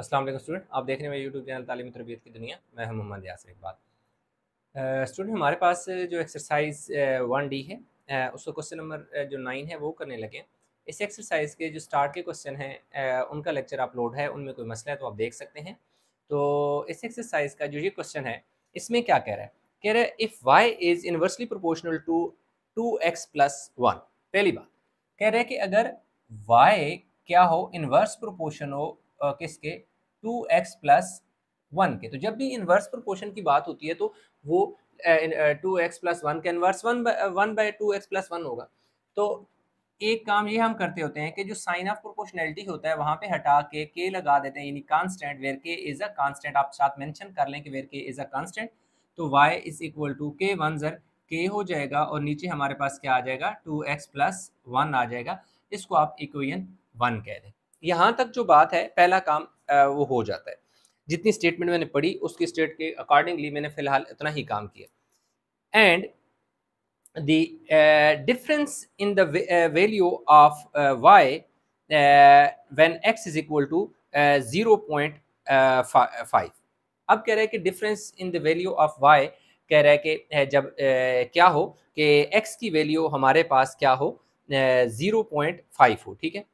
अस्सलाम वालेकुम स्टूडेंट आप देख रहे हैं यूट्यूब चैनल तालीम तरबियत की दुनिया मैं हूं मोहम्मद यासर इकबाल स्टूडेंट हमारे पास जो एक्सरसाइज वन डी है उसका क्वेश्चन नंबर जो नाइन है वो करने लगे इस एक्सरसाइज के जो स्टार्ट के क्वेश्चन हैं उनका लेक्चर अपलोड है उनमें कोई मसला है तो आप देख सकते हैं तो इस एक्सरसाइज का जो ये क्वेश्चन है इसमें क्या कह रहा है कह रहा है if Y is inversely proportional to two X plus one पहली बात कह रहे हैं कि अगर वाई क्या हो इन्वर्स प्रोपोर्शन हो किसके टू एक्स प्लस वन के तो जब भी इन्वर्स प्रोपोर्शन की बात होती है तो वो टू एक्स प्लस वन के inverse one one by two X plus one होगा तो एक काम ये हम करते होते हैं कि जो साइन ऑफ प्रोपोर्शनैलिटी होता है वहाँ पे हटा के के लगा देते हैं यानी constant where K is a constant आप साथ मेंशन कर लें कि where K is a constant तो Y is equal to K one जर के हो जाएगा और नीचे हमारे पास क्या आ जाएगा टू एक्स प्लस वन आ जाएगा इसको आप इक्वेशन वन कह दें यहाँ तक जो बात है पहला काम वो हो जाता है जितनी स्टेटमेंट मैंने पढ़ी उसकी स्टेट के अकॉर्डिंगली मैंने फिलहाल इतना ही काम किया and the difference in the value of Y when x is equal to zero point five अब कह रहा है कि difference in the value of Y कह रहा है कि जब क्या हो कि एक्स की वैल्यू हमारे पास क्या हो जीरो फाइव हो ठीक है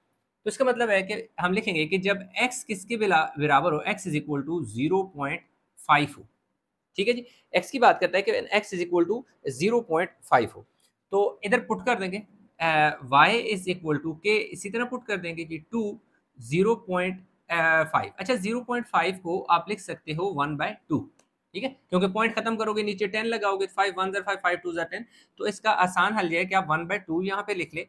तो इसका मतलब है कि हम लिखेंगे कि जब x किसके बराबर हो x is equal to zero point five हो ठीक है जी x की बात करता है कि x is equal to zero point five हो तो इधर पुट कर देंगे y इज इक्वल टू के इसी तरह पुट कर देंगे कि टू जीरो पॉइंट फाइव अच्छा जीरो पॉइंट फाइव को आप लिख सकते हो वन बाय टू ठीक है क्योंकि पॉइंट खत्म करोगे नीचे टेन लगाओगे फाइव वन जर फाइव फाइव टू जर टेन तो इसका आसान हल यह है कि आप वन बाय टू यहाँ पे लिख ले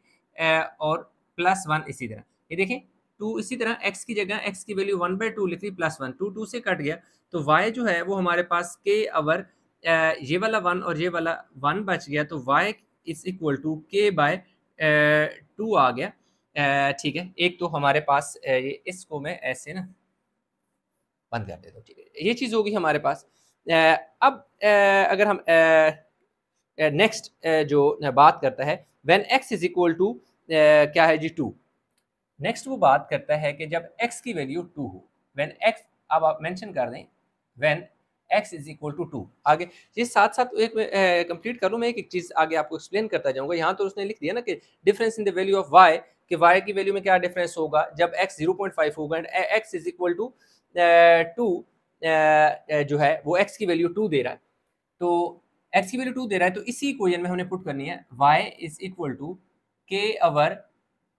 और प्लस वन इसी तरह ये देखें टू इसी तरह एक्स की जगह एक्स की वैल्यू वन बाई टू लिख प्लस वन टू टू से कट गया तो वाई जो है वो हमारे पास के अवर ये वाला वन और ये वाला वन बच गया तो Y is equal to k by two आ गया ठीक है एक तो हमारे पास ये इसको मैं ऐसे ना बंद कर देता हूँ ठीक है ये चीज़ होगी हमारे पास अब अगर हम नेक्स्ट जो बात करता है when x is equal to क्या है जी टू नेक्स्ट वो बात करता है कि जब x की वैल्यू टू हो वैन x अब आप मैंशन कर दें when x is equal to two two ये साथ साथ एक कंप्लीट कर लूँ मैं एक एक चीज़ आगे आपको एक्सप्लेन करता जाऊँगा यहाँ तो उसने लिख दिया ना कि difference in the value of y कि y की वैल्यू में क्या डिफरेंस होगा जब x 0.5 होगा and x is equal to two जो है वो x की वैल्यू टू दे रहा है तो x की वैल्यू टू दे रहा है तो इसी क्वेश्चन में हमने पुट करनी है y is equal to k over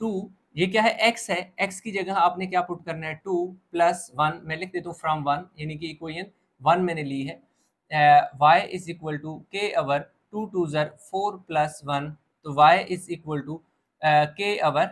to ये क्या है x है x की जगह आपने क्या पुट करना है टू प्लस वन मैं लिख देता हूँ फ्रॉम वन यानी कि इक्वेशन वन मैंने ली है Y is equal to k over two two ज़र फोर प्लस वन तो Y is equal to k over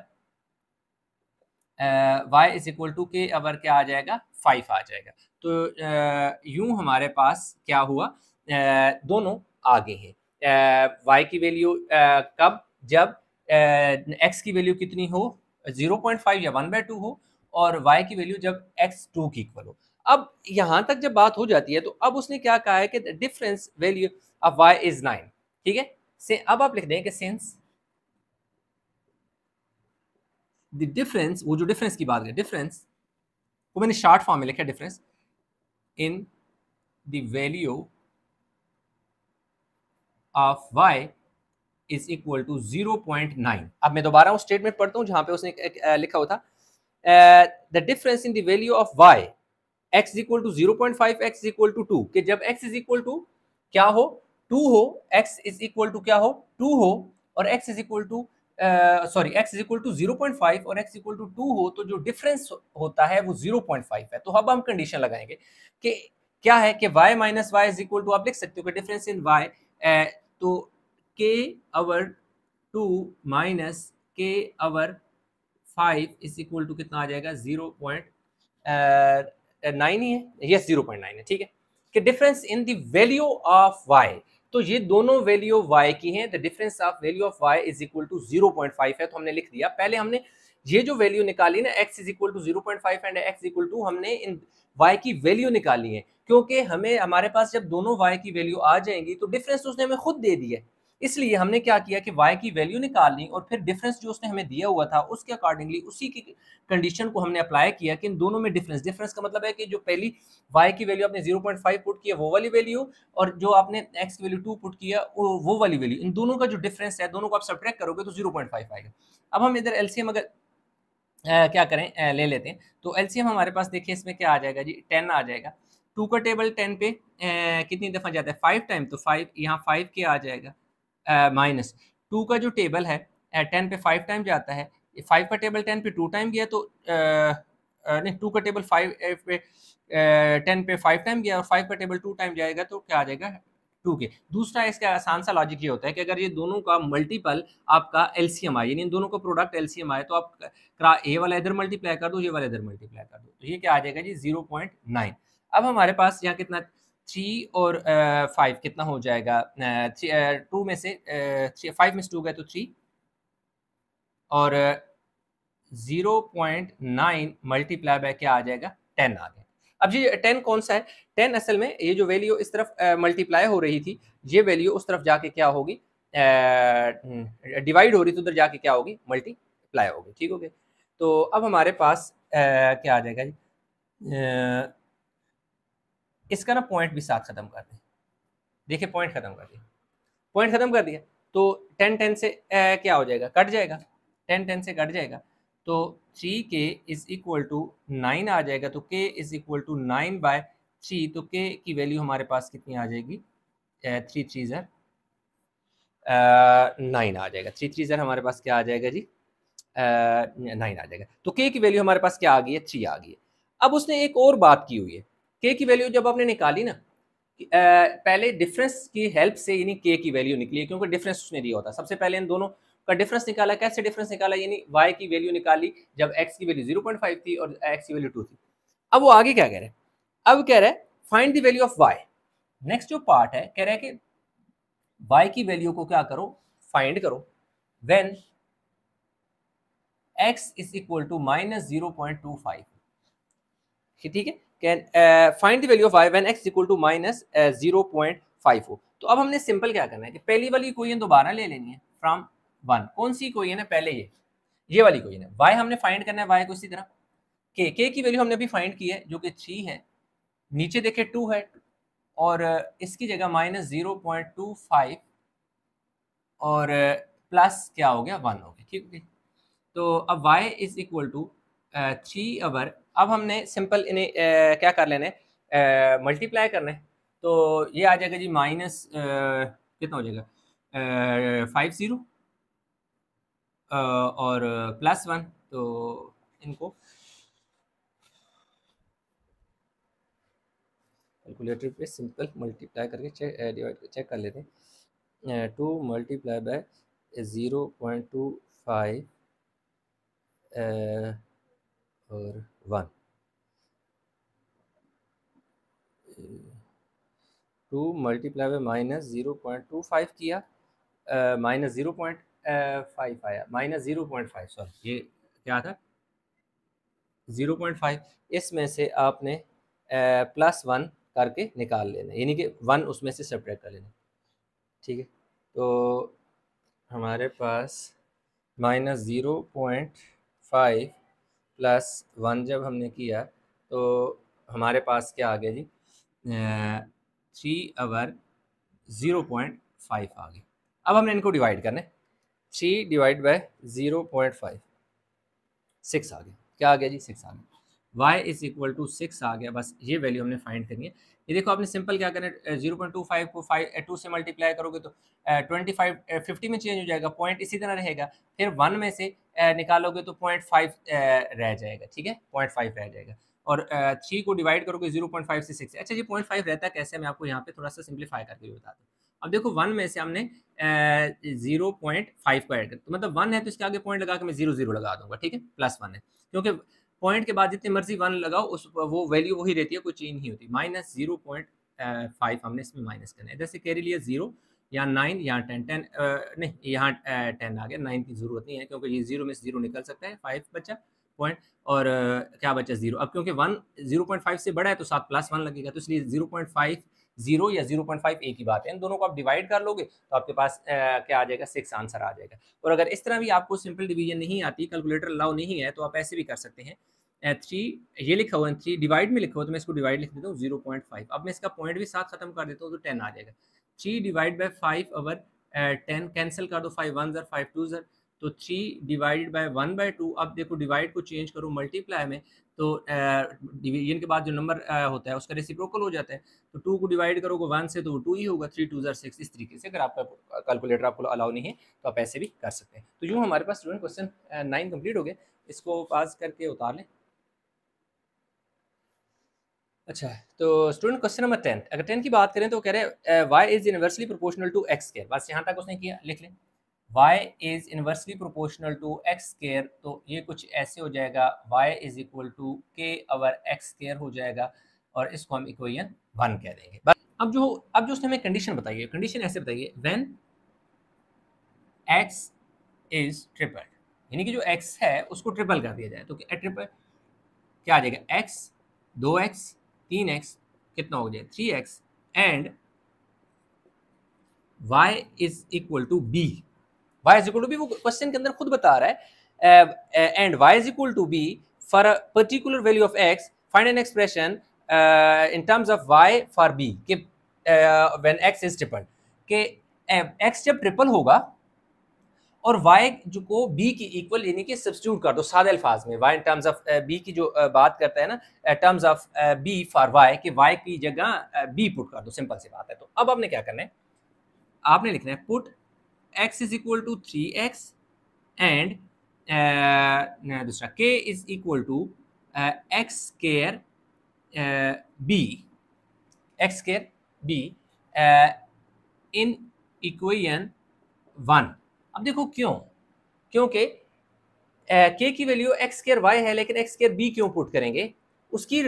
y is equal to k over क्या आ जाएगा फाइव आ जाएगा तो uh, यूं हमारे पास क्या हुआ uh, दोनों आगे हैं uh, y की वैल्यू uh, कब जब एक्स uh, की वैल्यू कितनी हो जीरो पॉइंट फाइव या वन बाय टू हो और y की वैल्यू जब x टू की इक्वल हो अब यहाँ तक जब बात हो जाती है तो अब उसने क्या कहा है कि difference value of y is nine ठीक है से अब आप लिख दें कि सेंस द डिफरेंस वो जो डिफरेंस की बात है डिफरेंस वो मैंने शॉर्ट फॉर्म में लिखा difference in the value of y is equal to zero point nine अब मैं दोबारा हूँ स्टेटमेंट पढ़ता हूँ जहां पे उसने एक, एक, लिखा हुआ था the difference in value of y x is equal to zero point five x is equal to two two जब एक्स इज इक्वल टू क्या हो टू हो एक्स इज इक्वल टू क्या हो टू हो और x is equal to sorry x is equal to zero point five और x equal to two हो तो जो डिफरेंस होता है वो जीरो पॉइंट फाइव है तो अब हम कंडीशन लगाएंगे कि क्या है कि y minus y is equal to आप लिख सकते हो कि डिफरेंस इन y तो के over two minus k over five is equal to कितना आ जाएगा जीरो पॉइंट नाइन ही है यस जीरो पॉइंट नाइन है ठीक है कि difference in the value of y तो ये दोनों वैल्यू वाई की हैं the difference of value of y is equal to zero point five है तो हमने लिख दिया पहले हमने ये जो वैल्यू निकाली ना x is equal to zero point five and x equal to हमने इन वाई की वैल्यू निकाली है क्योंकि हमें हमारे पास जब दोनों वाई की वैल्यू आ जाएंगी तो डिफरेंस तो उसने हमें खुद दे दिया है इसलिए हमने क्या किया कि वाई की वैल्यू निकालनी और फिर डिफरेंस जो उसने हमें दिया हुआ था उसके अकॉर्डिंगली उसी की कंडीशन को हमने अप्लाई किया कि इन दोनों में डिफरेंस डिफरेंस का मतलब है कि जो पहली वाई की वैल्यू आपने फाइव पुट किया वो वाली वैल्यू और जो आपने एक्स की वैल्यू टू पुट किया वो वाली वैल्यू इन दोनों का जो डिफरेंस है दोनों को आप सब्ट्रैक्ट करोगे तो फाइव आएगा अब हम इधर एम अगर आ, क्या करें आ, ले लेते हैं तो एम हमारे पास देखिए इसमें क्या आ जाएगा जी टेन आ जाएगा टू का टेबल टेन पे आ, कितनी दफ़ा जाता है फाइव टाइम तो फाइव यहाँ फाइव के आ जाएगा माइनस टू का जो टेबल है टेन पे फाइव टाइम जाता है फाइव का टेबल टेन पे टू टाइम गया तो नहीं टू का टेबल फाइव पे टेन पे फाइव टाइम गया और फाइव का टेबल टू टाइम जाएगा तो क्या आ जाएगा टू के दूसरा इसका आसान सा लॉजिक ये होता है कि अगर ये दोनों का मल्टीपल आपका एल एम आए यानी इन दोनों का प्रोडक्ट एल सी एम आए तो आप क्रा ए वाला इधर मल्टीप्लाई कर दो ये वाला इधर मल्टीप्लाई कर दो तो ये क्या आ जाएगा जी जीरो पॉइंट नाइन अब हमारे पास यहाँ कितना थ्री और फाइव uh, कितना हो जाएगा टू uh, में से थ्री फाइव में से टू गए तो थ्री और zero point nine multiply by क्या आ जाएगा टेन आ गया अब जी टेन कौन सा है टेन असल में ये जो वैल्यू इस तरफ मल्टीप्लाई हो रही थी ये वैल्यू उस तरफ जाके क्या होगी डिवाइड हो रही तो उधर जाके क्या होगी मल्टीप्लाई होगी ठीक हो गया तो अब हमारे पास आ, क्या आ जाएगा जी इसका ना पॉइंट भी साथ खत्म कर दें देखिए पॉइंट खत्म कर दिया पॉइंट खत्म कर दिया तो टेन टेन से ए, क्या हो जाएगा कट जाएगा टेन टेन से कट जाएगा तो three k is equal to nine आ जाएगा तो k is equal to nine by three तो के की वैल्यू हमारे पास कितनी आ जाएगी थ्री थ्री ज़र नाइन आ जाएगा थ्री थ्री ज़र हमारे पास क्या आ जाएगा जी नाइन आ जाएगा तो के की वैल्यू हमारे पास क्या आ गई है थ्री आ गई है अब उसने एक और बात की हुई है के की वैल्यू जब आपने निकाली ना पहले डिफरेंस की हेल्प से यानी के की वैल्यू निकली है क्योंकि डिफरेंस उसने दिया होता सबसे पहले इन दोनों का डिफरेंस निकाला कैसे डिफरेंस निकाला यानी वाई की वैल्यू निकाली जब एक्स की वैल्यू जीरो पॉइंट फाइव थी और एक्स की वैल्यू टू थी अब वो आगे क्या कह रहे हैं अब कह रहे हैं find the value of y next जो पार्ट है कह रहे हैं कि वाई की वैल्यू को क्या करो फाइंड करो when x is equal to minus zero point two five ठीक है can find the value of y when x equal to minus zero point five हो तो अब हमने सिंपल क्या करना है कि पहली वाली इक्वेशन दोबारा ले लेनी है फ्रॉम वन कौन सी कोई है ना पहले ये ये वाली कोई है वाई हमने फाइंड करना है वाई को इसी तरह के के की वैल्यू हमने अभी फाइंड की है जो कि थ्री है नीचे देखे टू है और uh, इसकी जगह minus zero point two five और प्लस uh, क्या हो गया वन हो गया ठीक है तो अब y is equal to three over अब हमने सिंपल इन्हें क्या कर लेने मल्टीप्लाई करने तो ये आ जाएगा जी माइनस कितना हो जाएगा फाइव ज़ीरो और प्लस वन तो इनको कैलकुलेटर पे सिंपल मल्टीप्लाई करके चेक डिवाइड चेक कर लेते हैं two multiply by zero point two five और one two multiply by minus zero point two five किया माइनस ज़ीरो पॉइंट फाइव आया minus zero point five sorry ये क्या था ज़ीरो पॉइंट फाइव इसमें से आपने प्लस वन करके निकाल लेना यानी कि वन उसमें से सेपरेट कर लेना ठीक है तो हमारे पास minus zero point five plus one जब हमने किया तो हमारे पास क्या आ गया जी three over zero point five आ गया अब हमने इनको डिवाइड करना है three divide by zero point five six आ गया क्या आ गया जी सिक्स आ गया y is equal to six आ गया बस ये वैल्यू हमने फाइंड करनी है ये देखो आपने सिंपल क्या करना जीरो पॉइंट टू फाइव को फाइव टू से मल्टीप्लाई करोगे तो ट्वेंटी फाइव फिफ्टी में चेंज हो जाएगा पॉइंट इसी तरह रहेगा फिर वन में से निकालोगे तो पॉइंट फाइव रह जाएगा ठीक है पॉइंट फाइव रह जाएगा और थ्री को डिवाइड करोगे जीरो पॉइंट फाइव से सिक्स अच्छा जी पॉइंट फाइव रहता है कैसे मैं आपको यहाँ पे थोड़ा सा सिंप्लीफाई करके बता दूँ अब देखो वन में से हमने जीरो पॉइंट फाइव को ऐड कर तो मतलब वन है तो इसके आगे पॉइंट लगा के मैं जीरो जीरो लगा दूंगा ठीक है प्लस वन है क्योंकि पॉइंट के बाद जितनी मर्जी वन लगाओ उस वो वैल्यू वही रहती है कोई चेंज नहीं होती माइनस जीरो पॉइंट फाइव हमने इसमें माइनस करना है जैसे कैरी लिया जीरो या नाइन या टेन टेन नहीं यहाँ टेन आ गया नाइन की जरूरत नहीं है क्योंकि ये जीरो में से जीरो निकल सकता है फाइव बच्चा पॉइंट और क्या बचा जीरो अब क्योंकि वन जीरो पॉइंट फाइव से बड़ा है तो सात प्लस वन लगेगा तो इसलिए जीरो पॉइंट फाइव जीरो या जीरो पॉइंट फाइव ए की बात है इन दोनों को आप डिवाइड कर लोगे तो आपके पास आ, क्या आ जाएगा सिक्स आंसर आ जाएगा और अगर इस तरह भी आपको सिंपल डिवीजन नहीं आती कैलकुलेटर अलाउ नहीं है तो आप ऐसे भी कर सकते हैं थ्री ये लिखा हुआ है थ्री डिवाइड में लिखा हुआ तो मैं इसको डिवाइड लिख देता हूँ जीरो पॉइंट फाइव अब मैं इसका पॉइंट भी साथ खत्म कर देता हूँ तो टेन आ जाएगा three divide by five over ten cancel कर दो फाइव वन ज़र फाइव टू ज़र तो three divided by one by two अब देखो डिवाइड को चेंज करो मल्टीप्लाई में तो डिवीजन uh, के बाद जो नंबर uh, होता है उसका रेसिप्रोकल हो जाता है तो टू को डिवाइड करोगे वन से तो वो टू ही होगा थ्री टू ज़र सिक्स इस तरीके से अगर आपका कैलकुलेटर आपको अलाउ नहीं है तो आप ऐसे भी कर सकते हैं तो यूँ हमारे पास स्टूडेंट क्वेश्चन नाइन कम्प्लीट हो गए इसको पास करके उतार लें अच्छा तो स्टूडेंट क्वेश्चन नंबर टेन अगर टेन की बात करें तो कह रहे हैं y is universally proportional to x square बस यहाँ तक उसने किया लिख लें y is inversely proportional to x square तो ये कुछ ऐसे हो जाएगा Y is equal to k our x square हो जाएगा और इसको हम इक्वेशन वन कह देंगे बस अब जो अब जो उसने हमें कंडीशन बताई है कंडीशन ऐसे बताइए वेन एक्स इज ट्रिपल यानी कि जो एक्स है उसको ट्रिपल कर दिया जाए तो ट्रिपल क्या आ जाएगा एक्स दो एक्स तीन एक्स कितना हो जाए three x and y is equal to b y is equal to b वो क्वेश्चन के अंदर खुद बता रहा है and y is equal to b for a particular value of x find an expression in terms of y for b k when x is triple k x जब triple होगा और वाई को बी की equal यानी कि substitute कर दो सादे अल्फाज में y in terms of b की जो uh, बात करता है ना terms of b for y कि वाई की जगह बी uh, पुट कर दो सिंपल सी बात है तो अब आपने क्या करना है आपने लिखना है put x is equal to three x and दूसरा k is equal to x square b x square b in equation one अब देखो क्यों क्योंकि के की वैल्यू एक्स केयर वाई है लेकिन एक्स केयर बी क्यों पुट करेंगे उसकी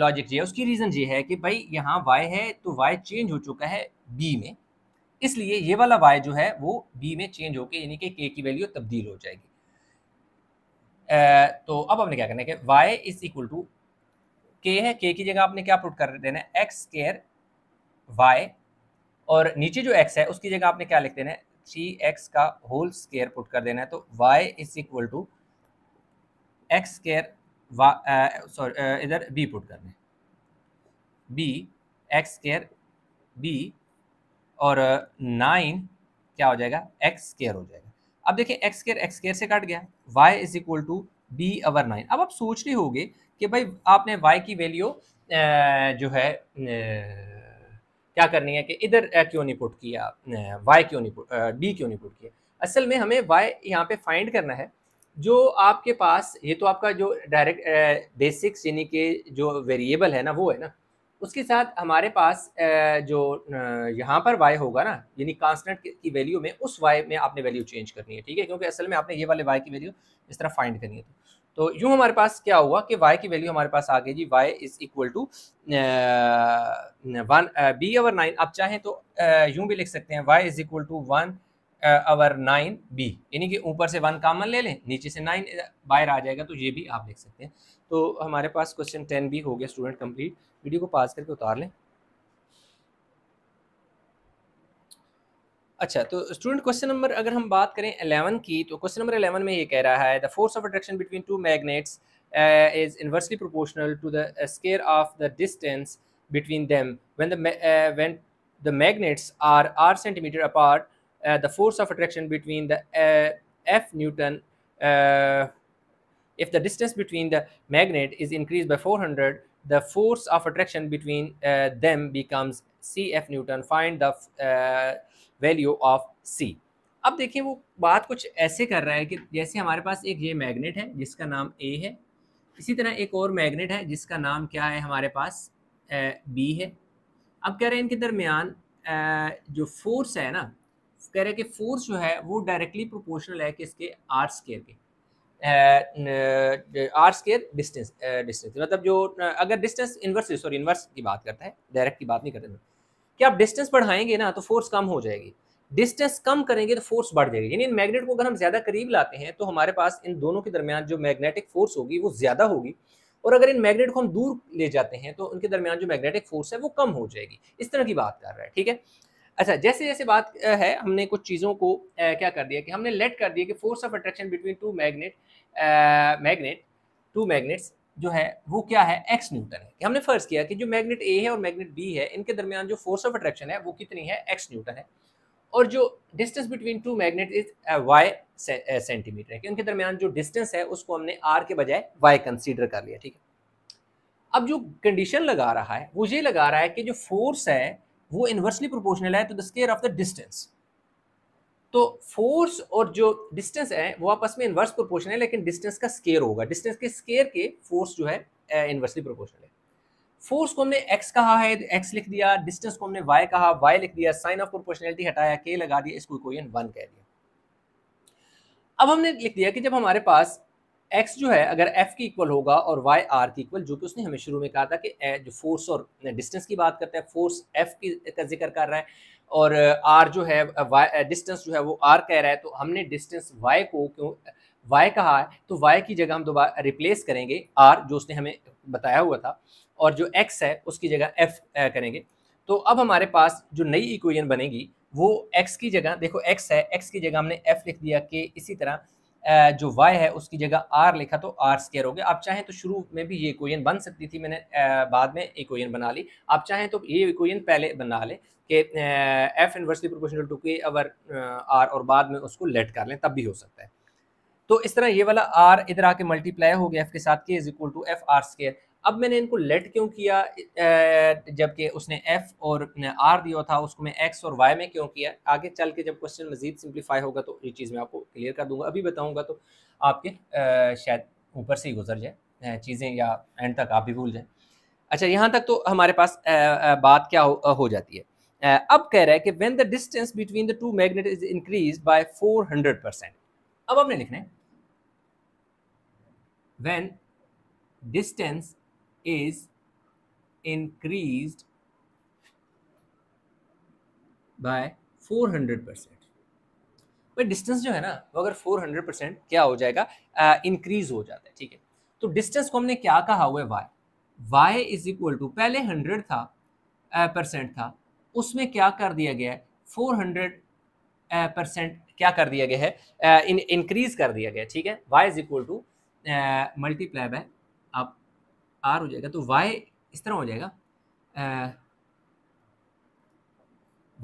लॉजिक ये है उसकी रीज़न ये है कि भाई यहाँ वाई है तो वाई चेंज हो चुका है बी में इसलिए ये वाला वाई जो है वो बी में चेंज होके यानी कि के की वैल्यू तब्दील हो जाएगी आ, तो अब आपने क्या करना है कि Y is equal to K है के की जगह आपने क्या पुट कर देना है एक्स केयर वाई और नीचे जो एक्स है उसकी जगह आपने क्या लिख देना है थ्री एक्स का होल स्केयर पुट कर देना है तो Y is equal to x square sorry इधर बी पुट कर है बी एक्स स्केयर बी और नाइन uh, क्या हो जाएगा एक्स स्केयर हो जाएगा अब देखिए एक्स स्केयर एक्स स्केयर से कट गया y is equal to b over nine अब आप सोच रहे होगे कि भाई आपने वाई की वैल्यू uh, जो है uh, क्या करनी है कि इधर क्यों नहीं पुट किया वाई क्यों नहीं डी क्यों नहीं पुट किया असल में हमें वाई यहाँ पे फाइंड करना है जो आपके पास ये तो आपका जो डायरेक्ट बेसिक्स यानी कि जो वेरिएबल है ना वो है ना उसके साथ हमारे पास जो यहाँ पर वाई होगा ना यानी कांस्टेंट की वैल्यू में उस वाई में आपने वैल्यू चेंज करनी है ठीक है क्योंकि असल में आपने ये वाले वाई की वैल्यू इस तरह फाइंड करनी है तो यू हमारे पास क्या हुआ कि वाई की वैल्यू हमारे पास आ गई जी y is equal to one b over nine आप चाहें तो uh, यूं भी लिख सकते हैं y is equal to one over nine b यानी कि ऊपर से वन कामन ले लें नीचे से नाइन बाहर आ जाएगा तो ये भी आप लिख सकते हैं तो हमारे पास क्वेश्चन टेन भी हो गया स्टूडेंट कंप्लीट वीडियो को पास करके उतार लें अच्छा तो स्टूडेंट क्वेश्चन नंबर अगर हम बात करें अलेवन की तो क्वेश्चन नंबर अलेवन में ये कह रहा है the force of attraction between two magnets is inversely proportional to the square of the distance between them when the when the magnets are r centimetre apart the force of attraction between the f newton if the distance between the magnet is increase by four hundred the force of attraction between them becomes C F newton find the value of सी अब देखिए वो बात कुछ ऐसे कर रहा है कि जैसे हमारे पास एक ये मैग्नेट है जिसका नाम ए है इसी तरह एक और मैग्नेट है जिसका नाम क्या है हमारे पास बी है अब कह रहे हैं इनके दरमियान जो फोर्स है ना कह रहे हैं कि फोर्स जो है वो डायरेक्टली प्रोपोर्शनल है कि इसके आर स्केयर के आर स्केयर डिस्टेंस डिस्टेंस मतलब जो अगर डिस्टेंस इन्वर्स सॉरी इन्वर्स की बात करता है डायरेक्ट की बात नहीं हैं कि आप डिस्टेंस बढ़ाएंगे ना तो फोर्स कम हो जाएगी डिस्टेंस कम करेंगे तो फोर्स बढ़ जाएगी यानी मैग्नेट को अगर हम ज़्यादा करीब लाते हैं तो हमारे पास इन दोनों के दरमियान जो मैग्नेटिक फोर्स होगी वो ज़्यादा होगी और अगर इन मैग्नेट को हम दूर ले जाते हैं तो उनके दरमियान जो मैग्नेटिक फोर्स है वो कम हो जाएगी इस तरह की बात कर रहा है ठीक है अच्छा जैसे जैसे बात है हमने कुछ चीज़ों को आ, क्या कर दिया कि हमने लेट कर दिया कि force of attraction between two magnet magnet two magnets जो है वो क्या है एक्स न्यूटन है हमने फर्ज किया कि जो मैग्नेट ए है और मैग्नेट बी है इनके दरमियान जो फोर्स ऑफ अट्रैक्शन है वो कितनी है एक्स न्यूटन है और जो distance between two magnet is y centimetre है कि उनके दरमियान जो डिस्टेंस है उसको हमने आर के बजाय वाई कंसिडर कर लिया ठीक है अब जो कंडीशन लगा रहा है वो ये लगा रहा है कि जो फोर्स है वो इन्वर्सली प्रोपोर्शनल है to the square of the distance तो फोर्स और जो डिस्टेंस है वो आपस में इन्वर्स प्रोपोर्शन है लेकिन डिस्टेंस का स्केयर होगा डिस्टेंस के स्केयर के फोर्स जो है इन्वर्सली प्रोपोर्शनल है फोर्स को हमने एक्स कहा है एक्स लिख दिया डिस्टेंस को हमने वाई कहा वाई लिख दिया साइन ऑफ प्रोपोर्शनैलिटी हटाया के लगा दिया इसको इक्वेशन वन कह दिया अब हमने लिख दिया कि जब हमारे पास एक्स जो है अगर एफ की इक्वल होगा और वाई आर की इक्वल जो कि उसने हमें शुरू में कहा था कि जो फोर्स और डिस्टेंस की बात करते हैं फोर्स एफ की का जिक्र कर रहा है और आर जो है डिस्टेंस जो है वो आर कह रहा है तो हमने डिस्टेंस वाई को क्यों वाई कहा है तो वाई की जगह हम दोबारा रिप्लेस करेंगे आर जो उसने हमें बताया हुआ था और जो एक्स है उसकी जगह एफ करेंगे तो अब हमारे पास जो नई इक्वेशन बनेगी वो एक्स की जगह देखो एक्स है एक्स की जगह हमने एफ लिख दिया के इसी तरह जो वाई है उसकी जगह आर लिखा तो आर स्केयर हो गया आप चाहें तो शुरू में भी ये इक्वेशन बन सकती थी मैंने बाद में इक्वेशन बना ली आप चाहें तो ये इक्वेशन पहले बना लें कि F inversely proportional to k our are और बाद में उसको लेट कर लें तब भी हो सकता है तो इस तरह ये वाला आर इधर आके मल्टीप्लाई हो गया एफ के साथ k is equal to F R square अब मैंने इनको लेट क्यों किया जबकि उसने एफ और आर दिया था उसको मैं एक्स और वाई में क्यों किया आगे चल के जब क्वेश्चन मजीद सिंप्लीफाई होगा तो ये चीज़ मैं आपको क्लियर कर दूंगा अभी बताऊंगा तो आपके शायद ऊपर से ही गुजर जाए चीज़ें या एंड तक आप भी भूल जाएँ अच्छा यहाँ तक तो हमारे पास बात क्या हो, हो जाती है अब कह रहा है कि when the distance between the two magnet is increase by four hundred percent अब हमने लिखना है when distance is increased by 400 percent. But distance जो है ना वो अगर 400 परसेंट क्या हो जाएगा इंक्रीज uh, हो जाता है ठीक है तो डिस्टेंस को हमने क्या कहा हुआ है y y is equal to पहले 100 था परसेंट uh, था उसमें क्या कर दिया गया है 400 परसेंट uh, क्या कर दिया गया है इंक्रीज कर दिया गया ठीक है Y is equal to multiply by R हो जाएगा तो वाई इस तरह हो जाएगा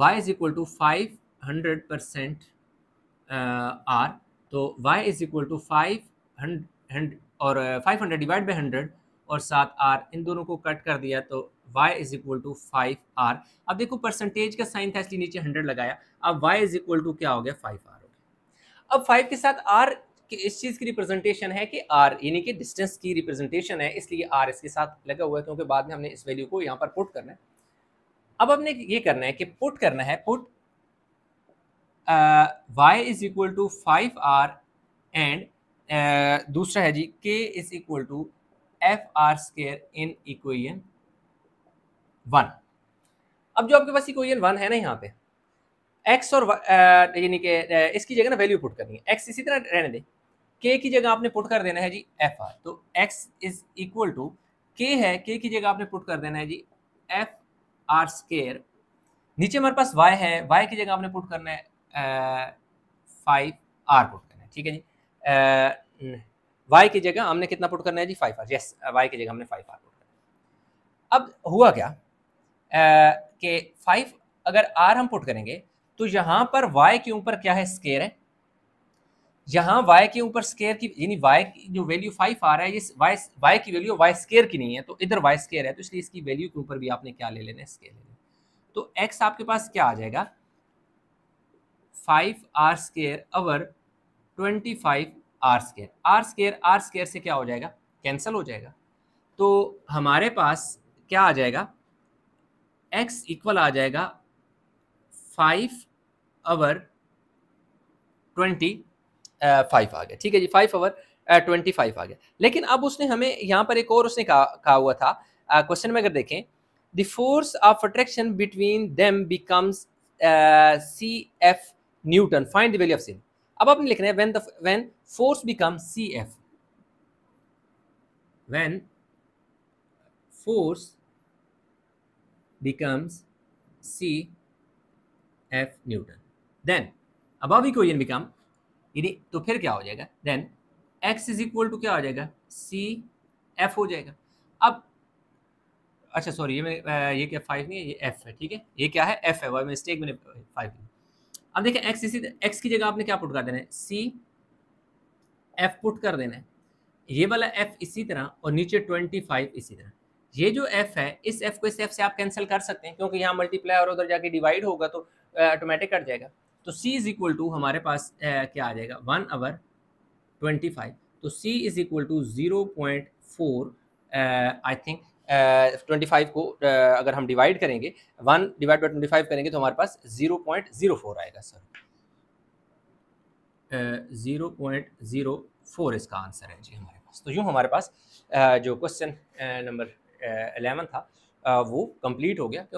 Y is equal to five hundred percent R तो Y is equal to five हंड और five hundred divide by hundred और सात आर इन दोनों को कट कर दिया तो y is equal to five R अब देखो परसेंटेज का साइन था इसलिए नीचे हंड्रेड लगाया अब y इज इक्वल टू क्या हो गया फाइव आर हो गया अब फाइव के साथ r कि इस चीज़ की रिप्रेजेंटेशन है कि आर यानी कि डिस्टेंस की रिप्रेजेंटेशन है इसलिए आर इसके साथ लगा हुआ है क्योंकि बाद में हमने इस वैल्यू को यहाँ पर पुट करना है अब हमने ये करना है कि पुट करना है put Y is equal to five R and दूसरा है जी K is equal to F R square in equation one अब जो आपके पास इक्वेशन वन है ना यहाँ पे एक्स और यानी कि इसकी जगह ना वैल्यू पुट करनी है एक्स इसी तरह रहने दें के की जगह आपने पुट कर देना है जी एफ आर तो X is equal to K है के की जगह आपने पुट कर देना है जी एफ आर स्केयर नीचे हमारे पास वाई है वाई की जगह आपने पुट करना है फाइव आर पुट करना है ठीक है जी वाई की जगह हमने कितना पुट करना है जी फाइव आर यस वाई की जगह हमने फाइव आर पुट करना है अब हुआ क्या कि फाइव अगर आर हम पुट करेंगे तो यहाँ पर वाई के ऊपर क्या है स्केयर है यहाँ y के ऊपर स्केयर की यानी y की जो वैल्यू फाइव आ रहा है ये y y की वैल्यू y स्केयर की नहीं है तो इधर y स्केयर है तो इसलिए इसकी वैल्यू के ऊपर भी आपने क्या ले लेना है स्केयर लेना तो x आपके पास क्या आ जाएगा five R square over twenty five R square R square R square से क्या हो जाएगा कैंसिल हो जाएगा तो हमारे पास क्या आ जाएगा x इक्वल आ जाएगा फाइव अवर ट्वेंटी फाइव आ गया ठीक है जी फाइव आवर ट्वेंटी फाइव आ गया लेकिन अब उसने हमें यहाँ पर एक और उसने कहा कहा हुआ था क्वेश्चन में अगर देखें the force of attraction between them becomes C F newton find the value of सी अब आपने लिखना है when the when force become C F when force becomes C F Newton. Then अब equation बिकम यदि तो फिर क्या हो जाएगा then X is equal to क्या हो जाएगा सी एफ हो जाएगा अब अच्छा सॉरी ये मैं ये क्या फाइव नहीं है ये एफ है ठीक है ये क्या है एफ है वाई मिस्टेक मैंने फाइव अब देखिए एक्स इसी एक्स की जगह आपने क्या पुट कर देना है सी एफ पुट कर देना है ये वाला एफ इसी तरह और नीचे ट्वेंटी फाइव इसी तरह ये जो एफ है इस एफ को इस एफ से आप कैंसिल कर सकते हैं क्योंकि यहाँ मल्टीप्लाई और उधर जाके डिवाइड होगा तो ऑटोमेटिक कट जाएगा तो सी इज इक्वल टू हमारे पास ए, क्या आ जाएगा वन आवर ट्वेंटी फाइव तो C is equal to zero point four I think twenty five को uh, अगर हम डिवाइड करेंगे one divide by twenty five करेंगे तो हमारे पास ज़ीरो पॉइंट ज़ीरो फोर आएगा sir zero point zero four इसका आंसर है जी हमारे पास तो यूँ हमारे पास uh, जो क्वेश्चन नंबर एलेवन था uh, वो कंप्लीट हो गया